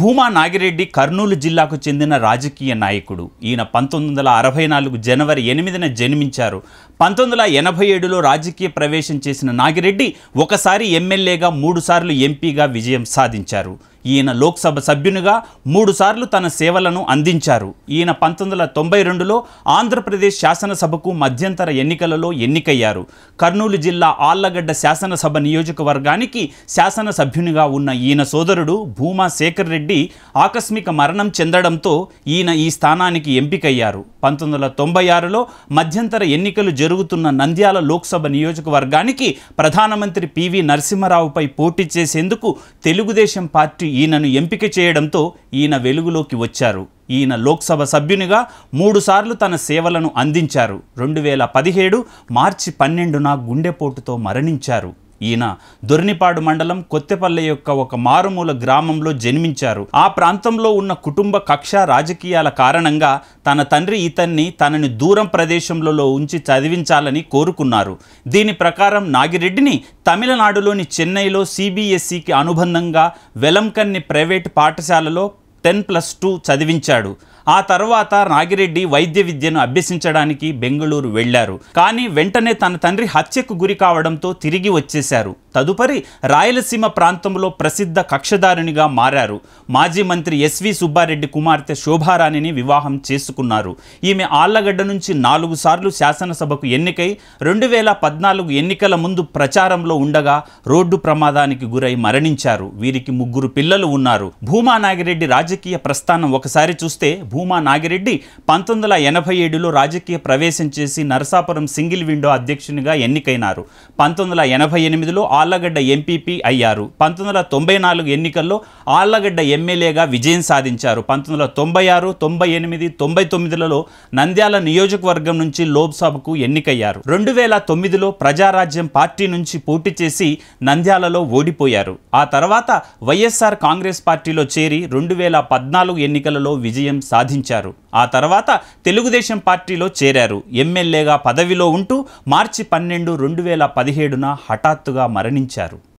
భూమా నాగిరెడ్డి కర్నూలు జిల్లాకు చెందిన రాజకీయ నాయకుడు ఈయన పంతొమ్మిది వందల అరవై నాలుగు జనవరి ఎనిమిదిన జన్మించారు పంతొమ్మిది వందల ఎనభై ఏడులో రాజకీయ ప్రవేశం చేసిన నాగిరెడ్డి ఒకసారి ఎమ్మెల్యేగా మూడుసార్లు ఎంపీగా విజయం సాధించారు ఈయన లోక్సభ సభ్యునిగా మూడుసార్లు తన సేవలను అందించారు ఈయన పంతొమ్మిది వందల తొంభై రెండులో ఆంధ్రప్రదేశ్ శాసనసభకు మధ్యంతర ఎన్నికలలో ఎన్నికయ్యారు కర్నూలు జిల్లా ఆళ్లగడ్డ శాసనసభ నియోజకవర్గానికి శాసనసభ్యునిగా ఉన్న ఈయన సోదరుడు భూమా శేఖర్ రెడ్డి ఆకస్మిక మరణం చెందడంతో ఈయన ఈ స్థానానికి ఎంపికయ్యారు పంతొమ్మిది వందల తొంభై ఆరులో మధ్యంతర ఎన్నికలు జరుగుతున్న నంద్యాల లోక్సభ నియోజకవర్గానికి ప్రధానమంత్రి పివి నరసింహరావుపై పోటీ చేసేందుకు తెలుగుదేశం పార్టీ ఈయనను ఎంపిక చేయడంతో ఈయన వెలుగులోకి వచ్చారు ఈయన లోక్సభ సభ్యునిగా మూడుసార్లు తన సేవలను అందించారు రెండు వేల పదిహేడు మార్చి పన్నెండున గుండెపోటుతో మరణించారు ఈయన దొరినిపాడు మండలం కొత్తెపల్లె యొక్క ఒక మారుమూల గ్రామంలో జన్మించారు ఆ ప్రాంతంలో ఉన్న కుటుంబ కక్ష రాజకీయాల కారణంగా తన తండ్రి ఇతన్ని తనని దూరం ప్రదేశంలో ఉంచి చదివించాలని కోరుకున్నారు దీని ప్రకారం నాగిరెడ్డిని తమిళనాడులోని చెన్నైలో సిబిఎస్ఈకి అనుబంధంగా వెలంకన్ని ప్రైవేటు పాఠశాలలో టెన్ ప్లస్ టూ చదివించాడు ఆ తర్వాత నాగిరెడ్డి వైద్య విద్యను అభ్యసించడానికి బెంగళూరు వెళ్లారు కానీ వెంటనే తన తండ్రి హత్యకు గురి కావడంతో తిరిగి వచ్చేశారు తదుపరి రాయలసీమ ప్రాంతంలో ప్రసిద్ధ కక్షదారునిగా మారారు మాజీ మంత్రి ఎస్వి సుబ్బారెడ్డి కుమార్తె శోభారాణిని వివాహం చేసుకున్నారు ఈమె ఆళ్లగడ్డ నుంచి నాలుగు సార్లు శాసనసభకు ఎన్నికై రెండు వేల పద్నాలుగు ఎన్నికల ముందు ప్రచారంలో ఉండగా రోడ్డు ప్రమాదానికి గురై మరణించారు వీరికి ముగ్గురు పిల్లలు ఉన్నారు భూమా నాగిరెడ్డి రాజకీయ ప్రస్థానం ఒకసారి చూస్తే భూమా నాగిరెడ్డి పంతొమ్మిది వందల ఎనభై ఏడులో రాజకీయ ప్రవేశం చేసి నరసాపురం సింగిల్ విండో అధ్యక్షునిగా ఎన్నికైనారు పంతొమ్మిది వందల ఎనభై ఎనిమిదిలో ఆళ్లగడ్డ ఎంపీపీ అయ్యారు పంతొమ్మిది వందల తొంభై నాలుగు ఎన్నికల్లో ఆళ్లగడ్డ ఎమ్మెల్యేగా విజయం సాధించారు పంతొమ్మిది వందల తొంభై ఆరు తొంభై ఎనిమిది తొంభై తొమ్మిదిలలో నంద్యాల నియోజకవర్గం నుంచి లోక్సభకు ఎన్నికయ్యారు రెండు వేల తొమ్మిదిలో ప్రజారాజ్యం పార్టీ నుంచి పోటీ చేసి నంద్యాలలో ఓడిపోయారు ఆ తర్వాత వైఎస్ఆర్ కాంగ్రెస్ పార్టీలో చేరి రెండు వేల పద్నాలుగు ఎన్నికలలో విజయం సాధించారు సాధించారు ఆ తర్వాత తెలుగుదేశం పార్టీలో చేరారు ఎమ్మెల్యేగా పదవిలో ఉంటూ మార్చి పన్నెండు రెండు వేల పదిహేడున హఠాత్తుగా మరణించారు